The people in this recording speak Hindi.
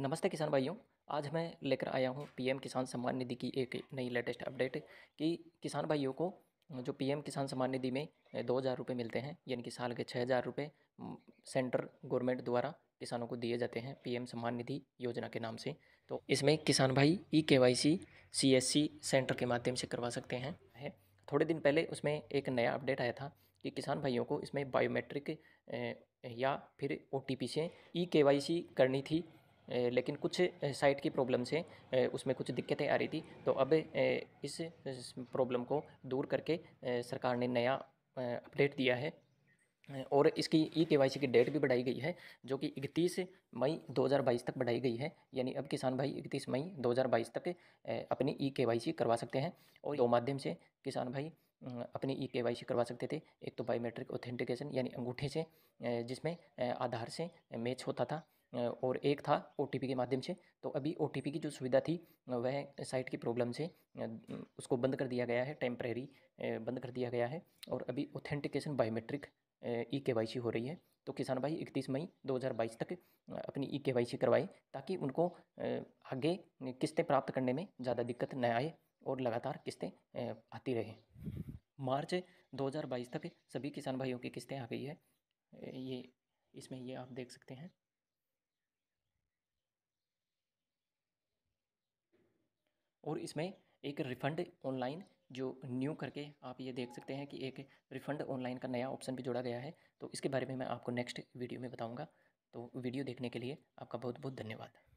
नमस्ते किसान भाइयों आज मैं लेकर आया हूँ पीएम किसान सम्मान निधि की एक नई लेटेस्ट अपडेट कि किसान भाइयों को जो पीएम किसान सम्मान निधि में दो हज़ार रुपये मिलते हैं यानी कि साल के छः हज़ार रुपये सेंटर गवर्नमेंट द्वारा किसानों को दिए जाते हैं पीएम सम्मान निधि योजना के नाम से तो इसमें किसान भाई E K Y C C S C centre के माध्यम से करवा सकते हैं है। थोड़े दिन पहले उसमें एक नया अपडेट आया था कि किसान भाइयों को इसमें बायोमेट्रिक या फिर ओ टी पी से ई के वाई सी करनी थी लेकिन कुछ साइट की प्रॉब्लम से उसमें कुछ दिक्कतें आ रही थी तो अब इस प्रॉब्लम को दूर करके सरकार ने नया अपडेट दिया है और इसकी ई के की डेट भी बढ़ाई गई है जो कि इकतीस मई 2022 तक बढ़ाई गई है यानी अब किसान भाई इकतीस मई 2022 तक अपनी ई के करवा सकते हैं और दो माध्यम से किसान भाई अपनी ई के करवा सकते थे एक तो बायोमेट्रिक ऑथेंटिकेशन यानी अंगूठे से जिसमें आधार से मैच होता था और एक था ओ के माध्यम से तो अभी ओ की जो सुविधा थी वह साइट की प्रॉब्लम से उसको बंद कर दिया गया है टेम्प्रेरी बंद कर दिया गया है और अभी ऑथेंटिकेशन बायोमेट्रिक ई के वाई सी हो रही है तो किसान भाई 31 मई 2022 तक अपनी ई के वाई सी करवाएं ताकि उनको आगे किस्तें प्राप्त करने में ज़्यादा दिक्कत न आए और लगातार किस्तें आती रहें मार्च 2022 तक सभी किसान भाइयों की किस्तें आ गई है ये इसमें ये आप देख सकते हैं और इसमें एक रिफ़ंड ऑनलाइन जो न्यू करके आप ये देख सकते हैं कि एक रिफ़ंड ऑनलाइन का नया ऑप्शन भी जोड़ा गया है तो इसके बारे में मैं आपको नेक्स्ट वीडियो में बताऊँगा तो वीडियो देखने के लिए आपका बहुत बहुत धन्यवाद